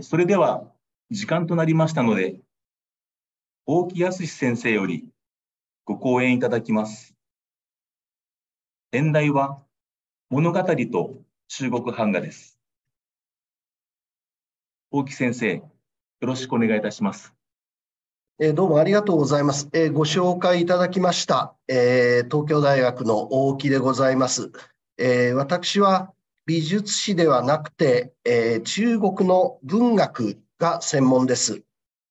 それでは時間となりましたので、大木康先生よりご講演いただきます。演題は物語と中国版画です。大木先生、よろしくお願いいたします。えどうもありがとうございます。えご紹介いただきました、え東京大学の大木でございます。え私は美術史ではなくて、えー、中国の文学が専門です。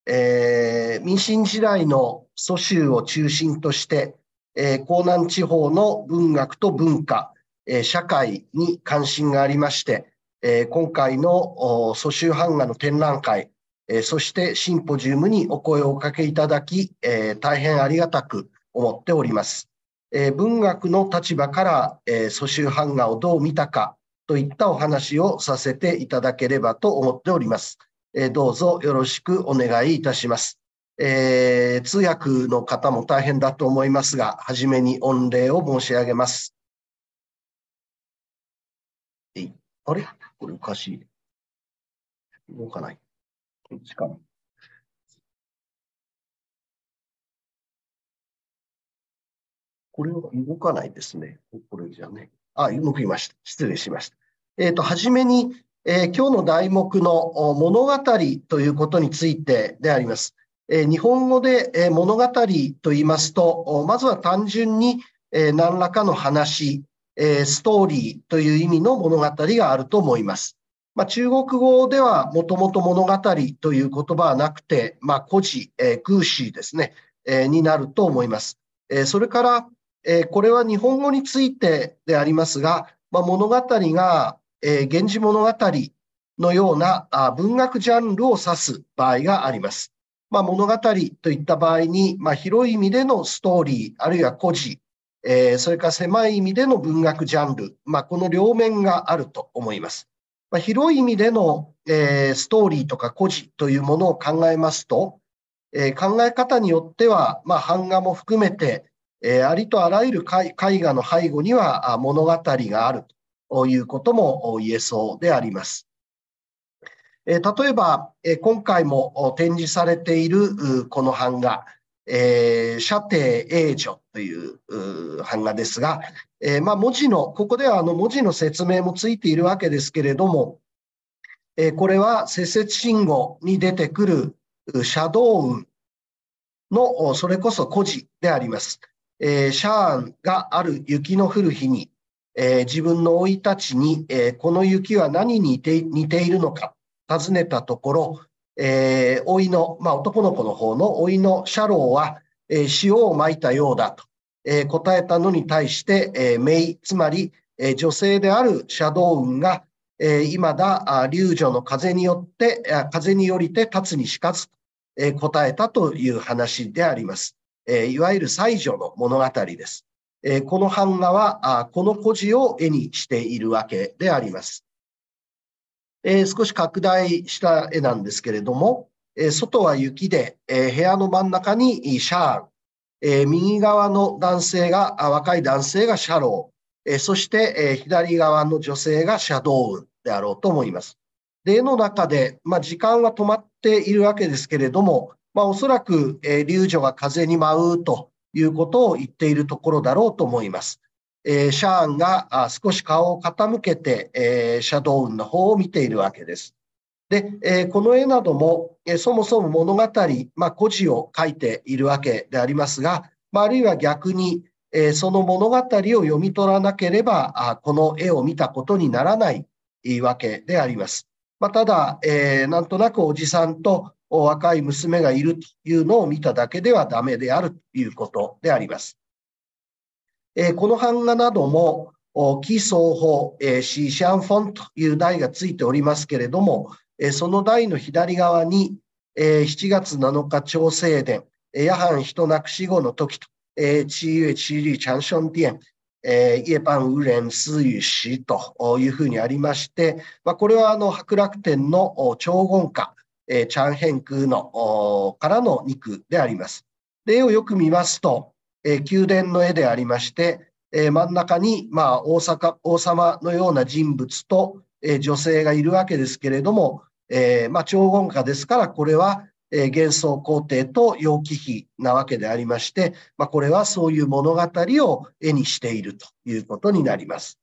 えー、民進時代の蘇州を中心として、えー、江南地方の文学と文化、えー、社会に関心がありまして、えー、今回の蘇州版画の展覧会、えー、そしてシンポジウムにお声をおかけいただき、えー、大変ありがたく思っております。えー、文学の立場から、えー、蘇州版画をどう見たか、といったお話をさせていただければと思っております。えどうぞよろしくお願いいたします。えー、通訳の方も大変だと思いますが、はじめに御礼を申し上げます。えあれこれおかしい。動かない。こっちかな。これは動かないですね。これじゃね。あ、動きました。失礼しました。えっ、ー、と、はじめに、えー、今日の題目の物語ということについてであります。えー、日本語で、えー、物語と言いますと、まずは単純に、えー、何らかの話、えー、ストーリーという意味の物語があると思います。まあ、中国語ではもともと物語という言葉はなくて、まあ、古事、えー、偶詞ですね、えー、になると思います。えー、それから、えー、これは日本語についてでありますが、まあ、物語がえー、源氏物語のようなあ文学ジャンルを指す場合があります。まあ、物語といった場合に、まあ、広い意味でのストーリー、あるいは故事、えー、それから狭い意味での文学ジャンル、まあ、この両面があると思います。まあ、広い意味での、えー、ストーリーとか故事というものを考えますと、えー、考え方によっては、まあ、版画も含めて、えー、ありとあらゆる絵画の背後には物語があるということも言えそうであります。例えば、今回も展示されているこの版画、えー、射程永女という版画ですが、えまあ、文字の、ここではあの文字の説明もついているわけですけれども、えこれは施設信号に出てくるシャドウの、それこそ孤児であります。えシャーンがある雪の降る日に、えー、自分の生い立ちに、えー、この雪は何に似て似ているのか尋ねたところ、えー、老いの、まあ、男の子の方の老いのシャローは、え塩をまいたようだと、え答えたのに対して、えメイ、つまり、え女性であるシャドウンが、えー、今だ流女の風によって、風によりて立つにしかず、え答えたという話であります。えいわゆる西女の物語です。えこの版画はこの故事を絵にしているわけであります。え少し拡大した絵なんですけれども、え外は雪で、え部屋の真ん中にシャーン、え右側の男性が若い男性がシャロー、えそして、え左側の女性がシャドウンであろうと思います。で絵の中で、まあ、時間は止まっているわけですけれども、まあ、おそらく、えー、流女が風に舞うということを言っているところだろうと思います。えー、シャーンが少し顔を傾けて、えー、シャドウンの方を見ているわけです。で、えー、この絵なども、えそもそも物語、まあ、故事を書いているわけでありますが、まあ、あるいは逆に、えその物語を読み取らなければあ、この絵を見たことにならないわけであります。まあ、ただ、えなんとなくおじさんと若い娘がいるというのを見ただけではダメであるということであります。えこの版画なども、基礎法、えシーシャンフォンという台がついておりますけれども、えその台の左側に、え7月7日朝聖殿、夜半人なく死後の時と、えー、チーユチーリーチャンションディエン、えー、イエパンウレンスユシというふうにありまして、まあ、これはあの白楽天の長言歌、えー、チャンヘンクのからの肉であります。例絵をよく見ますと、えー、宮殿の絵でありまして、えー、真ん中に、まあ、大阪王様のような人物と、え女性がいるわけですけれども、えまあ、長言家ですから、これは、え幻想皇帝と楊貴妃なわけでありまして、まあ、これはそういう物語を絵にしているということになります。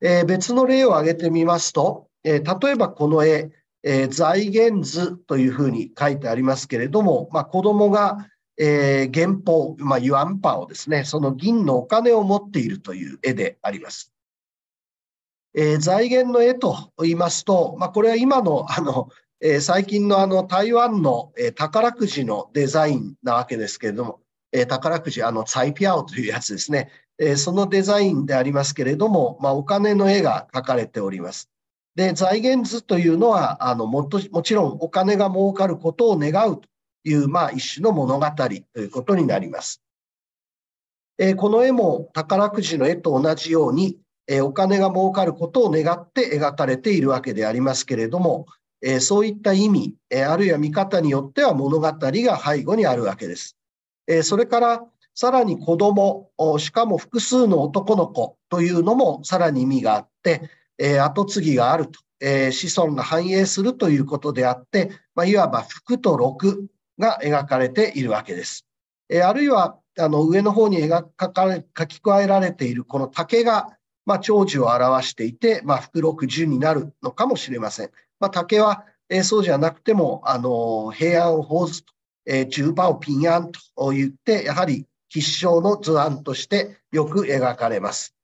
え別の例を挙げてみますと、え例えばこの絵、えー、財源図というふうに書いてありますけれども、まあ、子どもが、えー、元宝、まあ、ユアンパをですね、その銀のお金を持っているという絵であります。えー、財源の絵と言いますと、まあ、これは今のあの、えー、最近のあの台湾の、えー、宝くじのデザインなわけですけれども、えー、宝くじ、あのサイピアオというやつですね、えー、そのデザインでありますけれども、まあ、お金の絵が描かれております。で財源図というのはあのももちろんお金が儲かることを願うという、まあ、一種の物語ということになります。えー、この絵も宝くじの絵と同じように、えー、お金が儲かることを願って描かれているわけでありますけれども、えー、そういった意味、えあるいは見方によっては物語が背後にあるわけです。えそれからさらに子供しかも複数の男の子というのもさらに意味があって、え跡継ぎがあると、え子孫が繁栄するということであって、まあ、いわば福と禄が描かれているわけです。えあるいはあの上の方に描か書き加えられているこの竹が、まあ、長寿を表していて、まあ、福六寿になるのかもしれません。まあ、竹は、えそうじゃなくてもあの平安を奉ずと、えー、中馬をピンアンと言ってやはり必勝の図案としてよく描かれます。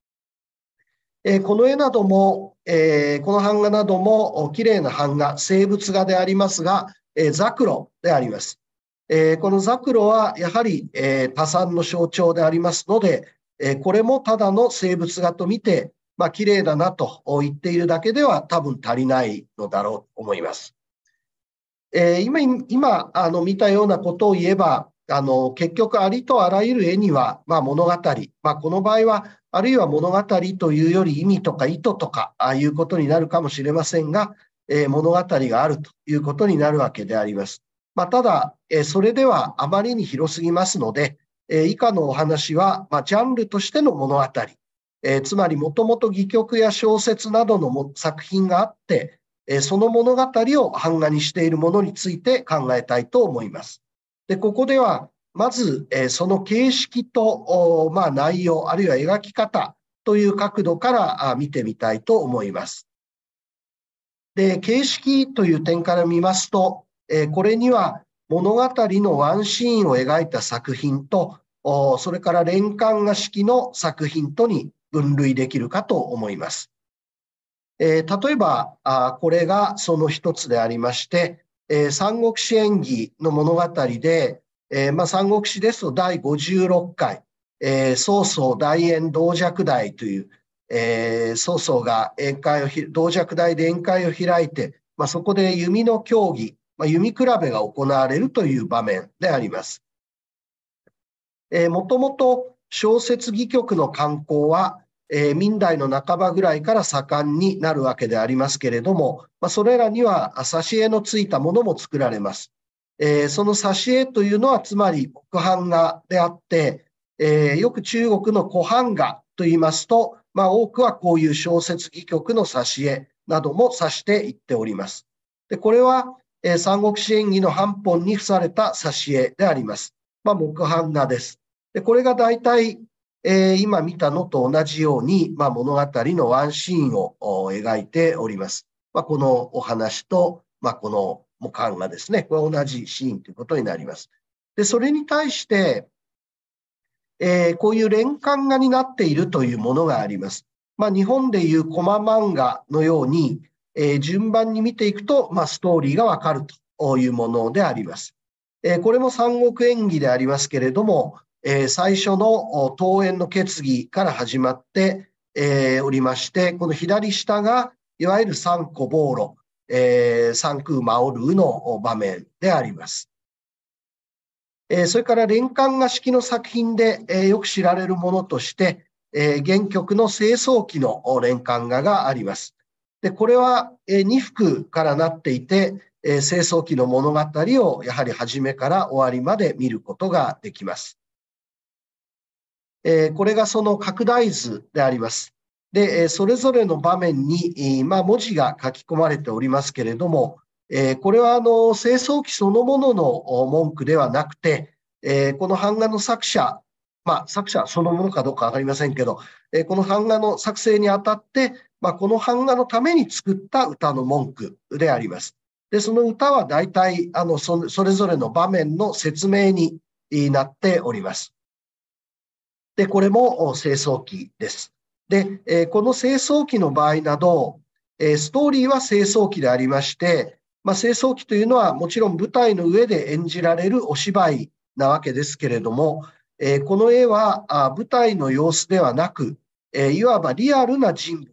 えこの絵なども、えこの版画なども綺麗な版画、生物画でありますが、えザクロであります。えこのザクロはやはり、え多産の象徴でありますので、えこれもただの生物画と見て、まあ綺麗だなと言っているだけでは多分足りないのだろうと思います。え今今あの見たようなことを言えば、あの結局ありとあらゆる絵には、まあ、物語、まあ、この場合はあるいは物語というより意味とか意図とかああいうことになるかもしれませんが、えー、物語があるということになるわけであります。まあ、ただ、えー、それではあまりに広すぎますので、えー、以下のお話は、まあ、ジャンルとしての物語、えつまりもともと戯曲や小説などの作品があって、えその物語を版画にしているものについて考えたいと思います。でここではまず、えその形式と、まあ、内容、あるいは描き方という角度から見てみたいと思います。で、形式という点から見ますと、えこれには物語のワンシーンを描いた作品と、それから連環画式の作品とに分類できるかと思います。え例えばあ、これがその一つでありまして、え三国志演義の物語で、えー、まあ、三国志ですと第56回、えー、曹操大宴同尺大という、えー、曹操が宴会を同尺大で宴会を開いて、まあ、そこで弓の競技、まあ、弓比べが行われるという場面であります。えー、もともと小説戯曲の刊行は、えー、明代の半ばぐらいから盛んになるわけでありますけれども、まあ、それらには挿絵のついたものも作られます。えー、その挿絵というのはつまり国版画であって、えー、よく中国の古版画と言いますと、まあ、多くはこういう小説戯曲の挿絵なども指していっております。でこれは、えー、三国志演義の半本に付された挿絵であります。まあ、木版画です。でこれが大体、えー、今見たのと同じように、まあ、物語のワンシーンを描いております。まあ、このお話と、まあ、このもカがですね、これ同じシーンということになります。で、それに対して、えー、こういう連環画になっているというものがあります。まあ、日本でいうコマ漫画のように、えー、順番に見ていくと、まあ、ストーリーがわかるというものであります。えー、これも三国演義でありますけれども、え最初の登園の決議から始まって、えおりまして、この左下がいわゆる三個暴露、えー、サンクーマオルーの場面であります。えー、それから連環画式の作品で、えー、よく知られるものとして、えー、原曲の清掃期の連環画があります。でこれは、えー、2幅からなっていて、えー、清掃期の物語をやはり初めから終わりまで見ることができます。えー、これがその拡大図であります。で、それぞれの場面に、まあ、文字が書き込まれておりますけれども、これはあの清掃期そのものの文句ではなくて、この版画の作者、まあ、作者そのものかどうか分かりませんけど、この版画の作成にあたって、まあ、この版画のために作った歌の文句であります。で、その歌は大体あのそれぞれの場面の説明になっております。で、これも清掃期です。で、えー、この清掃期の場合など、えー、ストーリーは清掃期でありまして、まあ、清掃期というのはもちろん舞台の上で演じられるお芝居なわけですけれども、えー、この絵はあ舞台の様子ではなく、えいわばリアルな人物、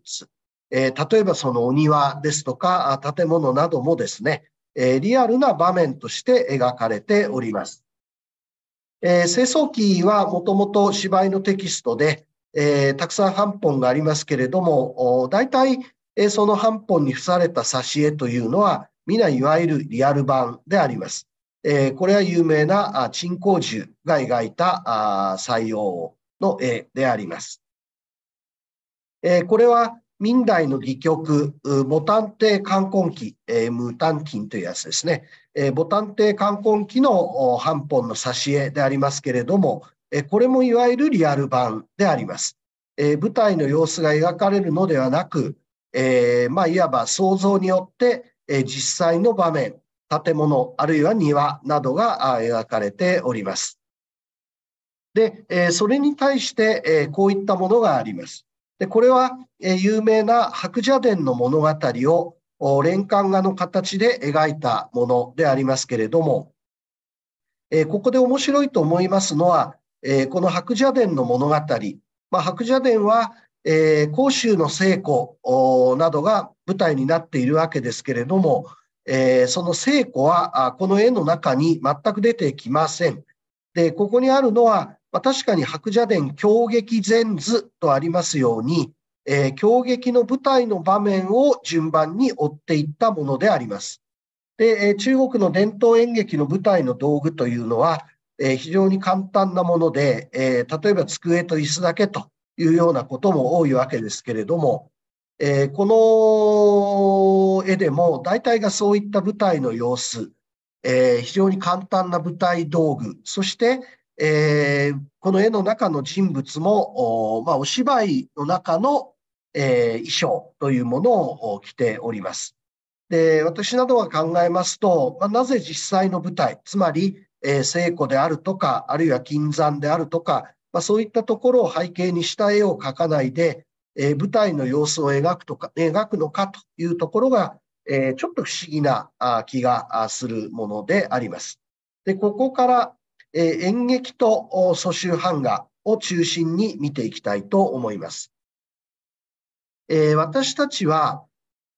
え例えばそのお庭ですとか建物などもですね、えリアルな場面として描かれております。えー、清掃期はもともと芝居のテキストで、えー、たくさん半本がありますけれども、大体、えー、その半本に付された挿絵というのは、皆いわゆるリアル版であります。えー、これは有名な鎮光獣が描いた採用の絵であります。えー、これは明代の戯曲、ボタン帝冠婚記、えー、無単金というやつですね。えー、ボタン帝冠婚記の半本の挿絵でありますけれども、これもいわゆるリアル版であります。舞台の様子が描かれるのではなく、まあ、いわば想像によって実際の場面、建物、あるいは庭などが描かれております。で、それに対してこういったものがあります。でこれは有名な白蛇伝の物語を連環画の形で描いたものでありますけれども、ここで面白いと思いますのは、えー、この白蛇伝の物語、まあ、白蛇伝は、えー、甲州の聖子などが舞台になっているわけですけれども、えー、その聖子はこの絵の中に全く出てきません。で、ここにあるのは、まあ、確かに白蛇伝狂劇前図とありますように、えー、狂劇の舞台の場面を順番に追っていったものであります。で、え中国の伝統演劇の舞台の道具というのは、え非常に簡単なもので、え例えば机と椅子だけというようなことも多いわけですけれども、えこの絵でも大体がそういった舞台の様子、え非常に簡単な舞台道具、そして、えこの絵の中の人物もお,、まあ、お芝居の中の、え衣装というものを着ております。で私などが考えますと、まあ、なぜ実際の舞台、つまりえー、聖子であるとか、あるいは金山であるとか、まあ、そういったところを背景にした絵を描かないで、えー、舞台の様子を描くとか、描くのかというところが、えー、ちょっと不思議な気がするものであります。で、ここから、え演劇と蘇州版画を中心に見ていきたいと思います。え私たちは、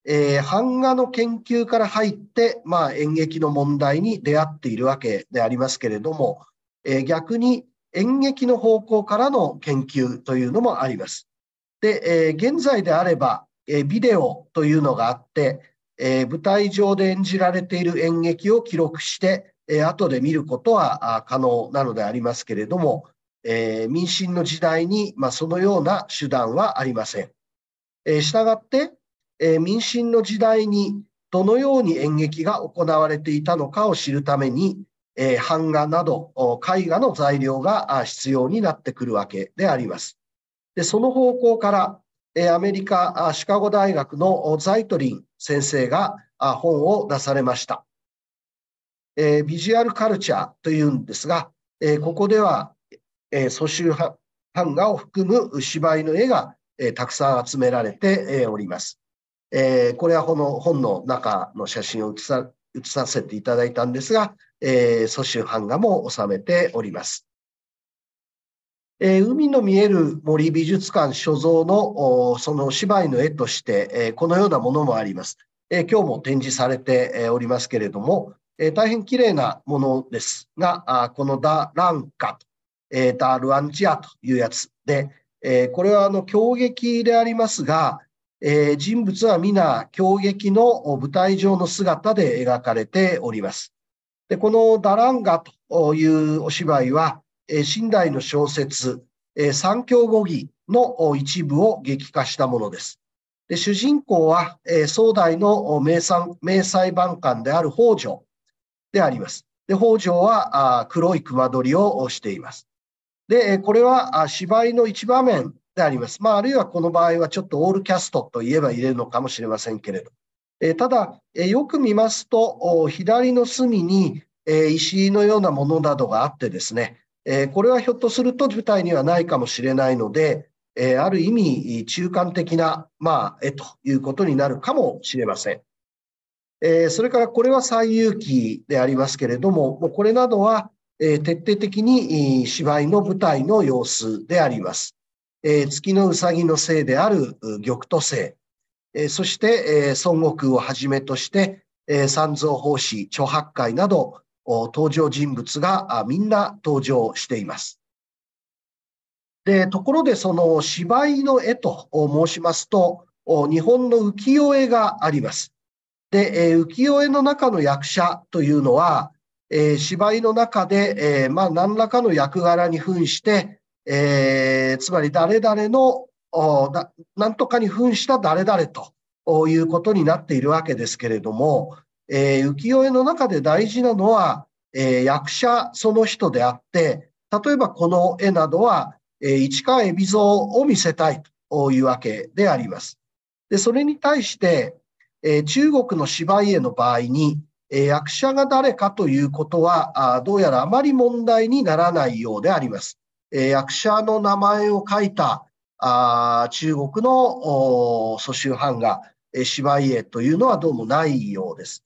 えー、版画の研究から入って、まあ、演劇の問題に出会っているわけでありますけれども、えー、逆に演劇の方向からの研究というのもあります。で、えー、現在であれば、えビデオというのがあって、え舞台上で演じられている演劇を記録して、え後で見ることは可能なのでありますけれども、え民進の時代に、まあ、そのような手段はありません。えー、がって、えー、民進の時代にどのように演劇が行われていたのかを知るために、え版画など絵画の材料が必要になってくるわけであります。でその方向から、えアメリカシカゴ大学のザイトリン先生が本を出されました。えビジュアルカルチャーというんですが、えここでは、え蘇州版画を含む芝居の絵が、えたくさん集められております。えー、これはこの本の中の写真を写さ写させていただいたんですが、えー、蘇州版画も収めております。えー、海の見える森美術館所蔵のその芝居の絵として、えー、このようなものもあります。えー、今日も展示されておりますけれども、えー、大変綺麗なものですが、あこのダ・ランカえー、ダ・ルアンジアというやつで、えー、これはあの狂劇でありますが、えー、人物は皆、狂撃の舞台上の姿で描かれております。でこのダランガというお芝居は、えー、寝台の小説、えー、三教五義の一部を劇化したものです。で主人公は、えー、総代の名産名裁判官である北条であります。で北条はあ黒い熊取をしています。でこれは芝居の一場面であります。まあ、あるいはこの場合はちょっとオールキャストといえば入れるのかもしれませんけれど。えー、ただ、えー、よく見ますと、左の隅に、えー、石のようなものなどがあってですね、えこれはひょっとすると舞台にはないかもしれないので、えある意味中間的な、まあ、絵ということになるかもしれません。えそれからこれは最有機でありますけれども、もうこれなどは、え徹底的に芝居の舞台の様子であります。え月のうさぎの星である玉土星、えそして、え孫悟空をはじめとして、え三蔵法師、諸白海など登場人物がみんな登場しています。で、ところでその芝居の絵と申しますと、日本の浮世絵があります。で、え浮世絵の中の役者というのは、え芝居の中で、えまあ、何らかの役柄に扮して、えー、つまり誰々のなんとかに扮した誰々ということになっているわけですけれども、えー、浮世絵の中で大事なのは、えー、役者その人であって例えばこの絵などは、えー、市川海老蔵を見せたいというわけであります。でそれに対して、え中国の芝居絵の場合に、え役者が誰かということはあどうやらあまり問題にならないようであります。え役者の名前を書いたあ中国の蘇州版画、え芝居絵というのはどうもないようです。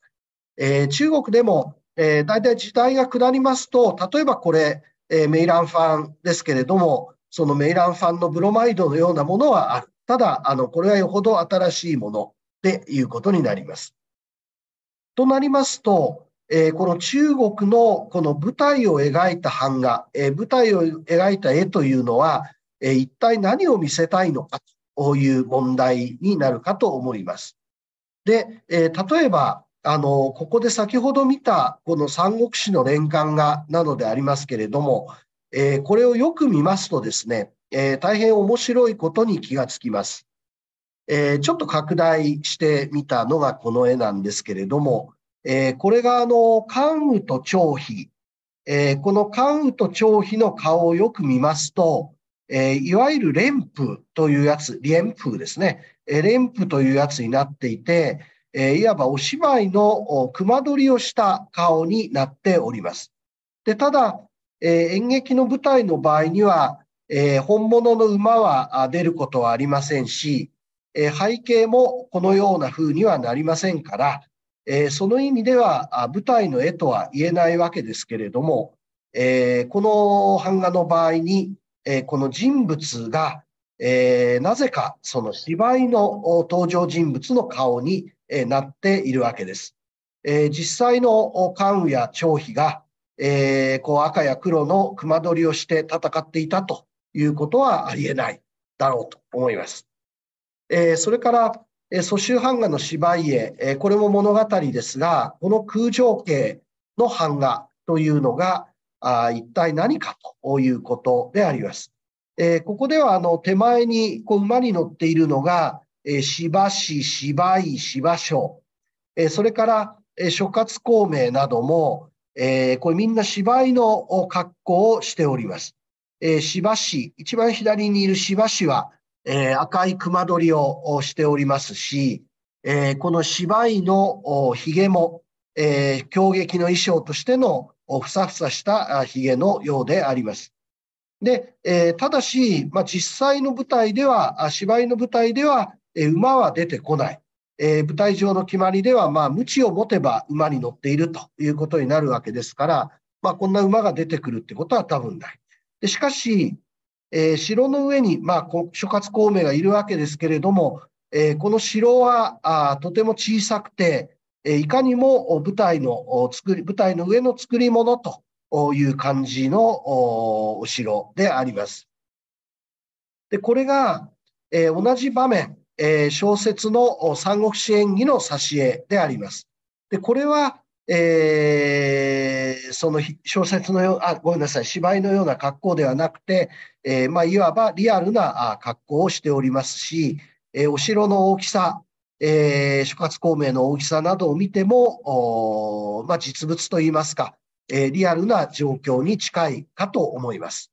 えー、中国でも、えー、大体時代が下りますと、例えばこれ、えー、メイランファンですけれども、そのメイランファンのブロマイドのようなものはある。ただ、あのこれはよほど新しいものということになります。となりますと、えー、この中国のこの舞台を描いた版画、えー、舞台を描いた絵というのは、えー、一体何を見せたいのかという問題になるかと思います。で、え例えば、あの、ここで先ほど見たこの三国志の連環画なのでありますけれども、えこれをよく見ますとですね、え大変面白いことに気がつきます。えちょっと拡大してみたのがこの絵なんですけれども、えー、これがあの、関羽と張飛、えー、この関羽と張飛の顔をよく見ますと、えー、いわゆる連符というやつ、連符ですね。えー、連符というやつになっていて、えいわばお芝居の熊取りをした顔になっております。で、ただ、え演劇の舞台の場合には、え本物の馬は出ることはありませんし、え背景もこのような風にはなりませんから、えその意味では舞台の絵とは言えないわけですけれども、えこの版画の場合に、えこの人物が、えなぜかその芝居の登場人物の顔に、えなっているわけです。え実際の関羽や張飛が、えこう赤や黒の熊取りをして戦っていたということはありえないだろうと思います。えそれから、蘇州版画の芝居えこれも物語ですが、この空情景の版画というのがあ一体何かということであります。えここではあの手前にこう馬に乗っているのが、え芝市、芝居、芝所、えそれから、え諸葛孔明なども、えこれみんな芝居の格好をしております。え芝市、一番左にいる芝市は、えー、赤い熊取りをしておりますし、えー、この芝居のひげも、えー、狂劇の衣装としてのふさふさしたひげのようであります。で、えー、ただし、まあ、実際の舞台では、芝居の舞台では、えー、馬は出てこない。えー、舞台上の決まりでは、まあ、鞭を持てば馬に乗っているということになるわけですから、まあ、こんな馬が出てくるってことは多分ない。でしかし、えー、城の上に、まあ、諸葛孔明がいるわけですけれども、えー、この城はあとても小さくて、えー、いかにも舞台の作り舞台の上の作り物という感じのお城であります。でこれが、えー、同じ場面、えー、小説の「三国志演義」の挿絵であります。でこれはえー、その小説のようあごめんなさい芝居のような格好ではなくて、えー、まあ、いわばリアルな格好をしておりますし、えー、お城の大きさ、え諸葛孔明の大きさなどを見ても、まあ、実物といいますか、えリアルな状況に近いかと思います。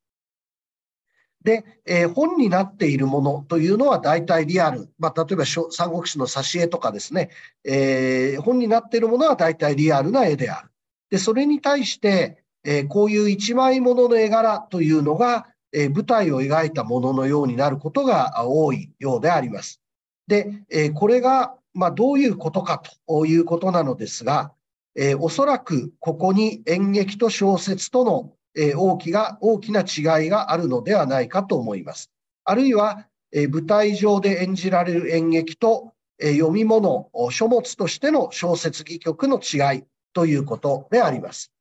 で、えー、本になっているものというのは大体リアル、まあ、例えば三国志の挿絵とかですね、えー、本になっているものは大体リアルな絵である。でそれに対して、えー、こういう一枚ものの絵柄というのが、え舞台を描いたもののようになることが多いようであります。で、えこれが、まあ、どういうことかということなのですが、えおそらくここに演劇と小説とのえ大きな大きな違いがあるのではないかと思います。あるいは、え舞台上で演じられる演劇と、え読み物、書物としての小説戯曲の違いということであります。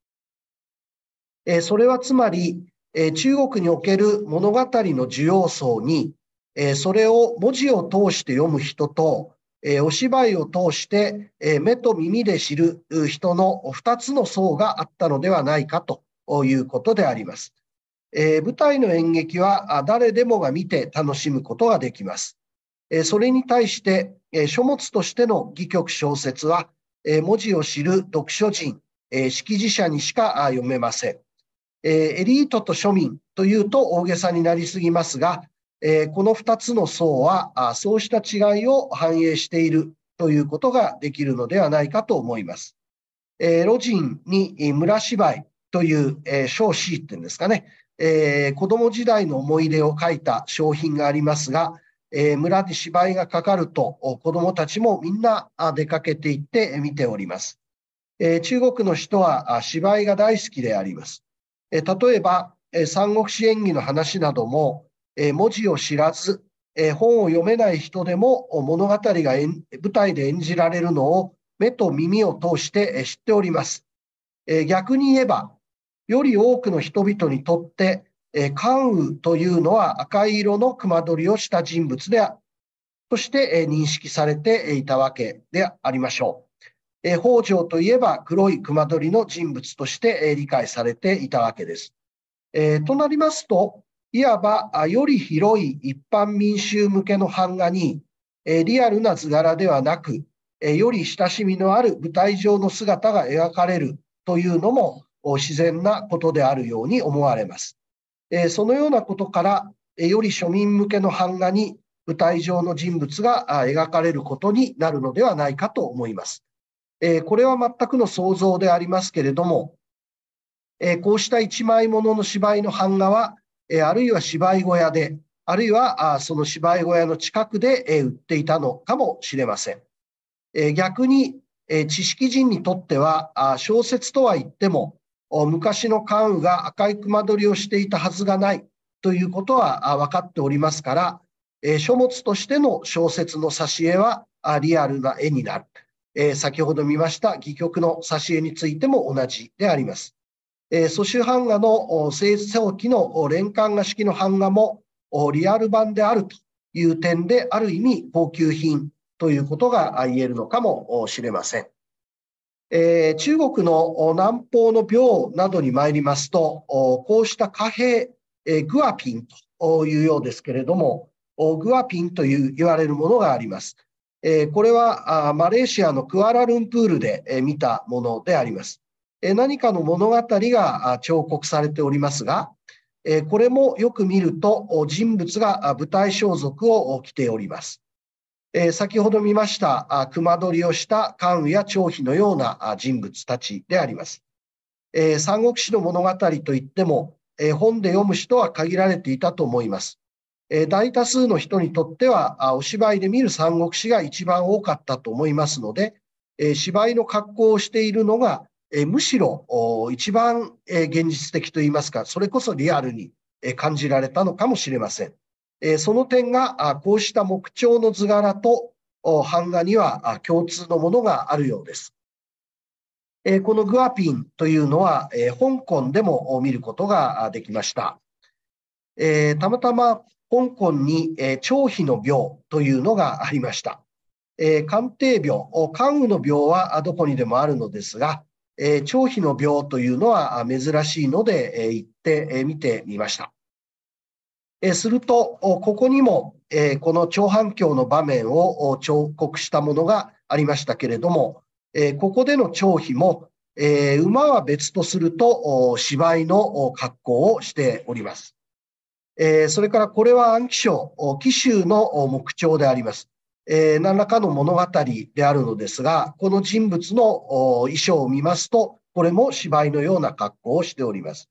えそれはつまり、え中国における物語の需要層に、えそれを文字を通して読む人と、えお芝居を通して、え目と耳で知る人の2つの層があったのではないかということであります。えー、舞台の演劇は誰でもが見て楽しむことができます。えー、それに対して、えー、書物としての戯曲小説は、えー、文字を知る読書人、えー、識字者にしか読めません。えエリートと庶民というと大げさになりすぎますが、えこの2つの層はあそうした違いを反映しているということができるのではないかと思います。えー、路人に村芝居、という、えー、小 C っていうんですかね、えー、子供時代の思い出を書いた商品がありますが、えー、村で芝居がかかると子供たちもみんな出かけていって見ております。えー、中国の人は芝居が大好きであります。えー、例えば、え三国志演技の話なども、え文字を知らず、え本を読めない人でも物語が舞台で演じられるのを目と耳を通して知っております。え逆に言えば、より多くの人々にとって、えー、関羽というのは赤色の熊取をした人物であとして、えー、認識されていたわけでありましょう。えー、北条といえば黒い熊取の人物として、えー、理解されていたわけです。えー、となりますと、いわばより広い一般民衆向けの版画に、えー、リアルな図柄ではなく、えー、より親しみのある舞台上の姿が描かれるというのも、自然なことであるように思われます。そのようなことからより庶民向けの版画に舞台上の人物が描かれることになるのではないかと思います。これは全くの想像でありますけれども、こうした一枚ものの芝居の版画は、あるいは芝居小屋で、あるいはその芝居小屋の近くで売っていたのかもしれません。逆に知識人にとっては小説とは言っても昔の関羽が赤い熊取りをしていたはずがないということは分かっておりますから、え書物としての小説の挿絵はリアルな絵になる。え先ほど見ました戯曲の挿絵についても同じであります。え蘇州版画の清掃期の連環画式の版画もリアル版であるという点である意味高級品ということが言えるのかもしれません。えー、中国の南方の病などに参りますと、こうした貨幣、えー、グアピンというようですけれども、グアピンという言われるものがあります。えー、これはあマレーシアのクアラルンプールで、えー、見たものであります。えー、何かの物語が彫刻されておりますが、えー、これもよく見ると人物が舞台装束を着ております。えー、先ほど見ましたあ熊取りをした関羽や張飛のようなあ人物たちであります。えー、三国志の物語といっても、えー、本で読む人は限られていたと思います。え大多数の人にとってはお芝居で見る三国志が一番多かったと思いますので、え芝居の格好をしているのが、えむしろ一番、え現実的といいますかそれこそリアルに、え感じられたのかもしれません。えその点がこうした木彫の図柄と版画には共通のものがあるようです。えこのグアピンというのは、え香港でも見ることができました。えたまたま香港に、え腸皮の病というのがありました。え鑑定病、肝雨の病はどこにでもあるのですが、え腸皮の病というのは珍しいので、え行ってみてみました。えすると、ここにも、えこの長反響の場面を彫刻したものがありましたけれども、えここでの長飛も、え馬は別とすると芝居の格好をしております。えそれからこれは暗記書、紀州の木彫であります。え何らかの物語であるのですが、この人物の衣装を見ますと、これも芝居のような格好をしております。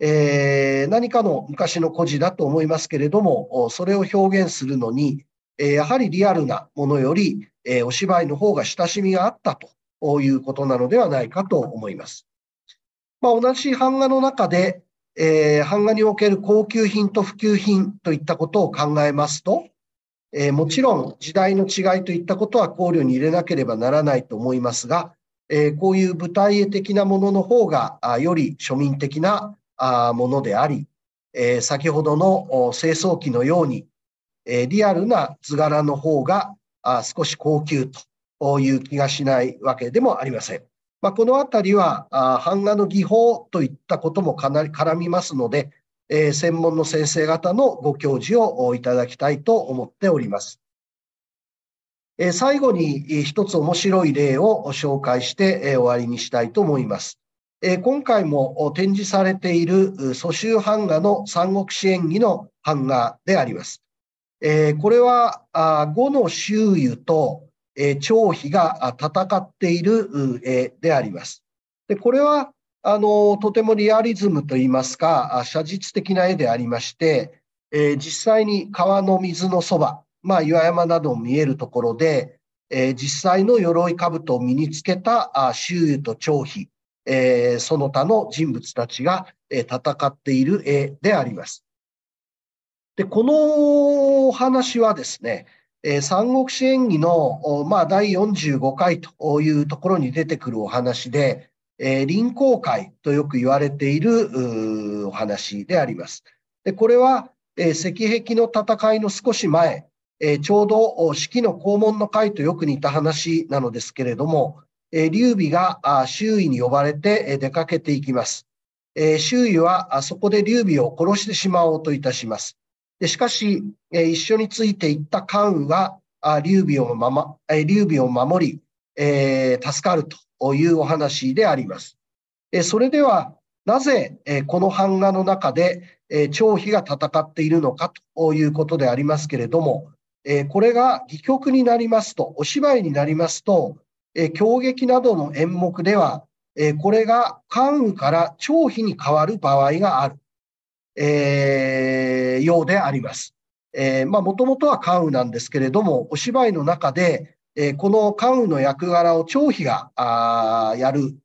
えー、何かの昔の故事だと思いますけれども、それを表現するのに、えー、やはりリアルなものより、えー、お芝居の方が親しみがあったということなのではないかと思います。まあ、同じ版画の中で、え版画における高級品と普及品といったことを考えますと、えもちろん時代の違いといったことは考慮に入れなければならないと思いますが、えこういう舞台絵的なものの方がより庶民的なものであり、え先ほどの清掃機のように、えリアルな図柄の方があ少し高級という気がしないわけでもありません。まあ、このあたりはあ版画の技法といったこともかなり絡みますので、え専門の先生方のご教授をいただきたいと思っております。え最後に一つ面白い例を紹介して、え終わりにしたいと思います。え今回も展示されている蘇州版画の三国志演義の版画であります。えこれは五の周囲と、え張飛が戦っている絵であります。でこれはあのとてもリアリズムといいますか写実的な絵でありまして、え実際に川の水のそば、まあ、岩山など見えるところで、え実際の鎧兜を身につけた周囲と張飛えー、その他の人物たちが、え戦っている絵であります。で、このお話はですね、え三国志演義の、まあ、第45回というところに出てくるお話で、え臨行会とよく言われているお話であります。でこれは、え石壁の戦いの少し前、えちょうど四季の肛門の会とよく似た話なのですけれども、え劉備が周囲に呼ばれて出かけていきます。え周囲はそこで劉備を殺してしまおうといたします。でしかし、え一緒についていった関羽が劉備を,、ま劉備を守り、え助かるというお話であります。えそれでは、なぜ、えこの版画の中で、え張飛が戦っているのかということでありますけれども、えこれが戯曲になりますと、お芝居になりますと、え狂撃などの演目では、えこれが関羽から張飛に変わる場合がある、えー、ようであります。えまあ、もともとは関羽なんですけれども、お芝居の中で、えー、この関羽の役柄を張飛があやる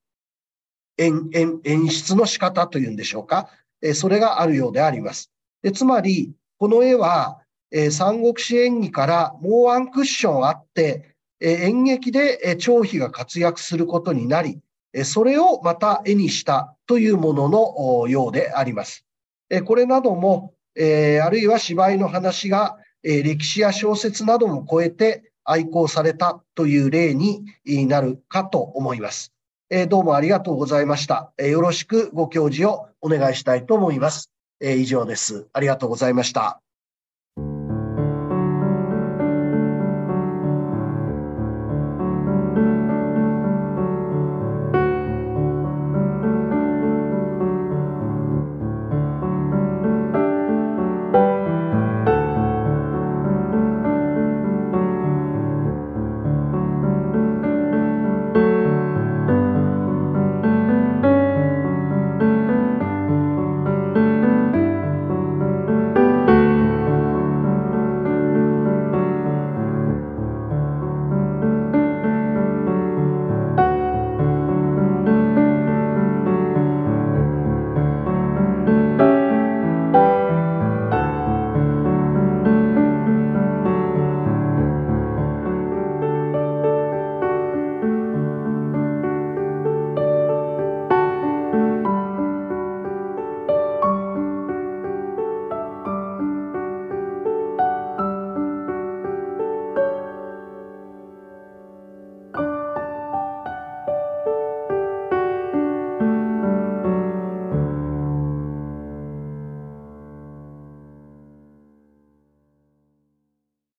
演出の仕方というんでしょうか、えそれがあるようであります。でつまり、この絵は、え三国志演義からもうワンクッションあって、演劇で張飛が活躍することになり、それをまた絵にしたというもののようであります。これなども、あるいは芝居の話が歴史や小説なども超えて愛好されたという例になるかと思います。どうもありがとうございました。よろしくご教示をお願いしたいと思います。以上です。ありがとうございました。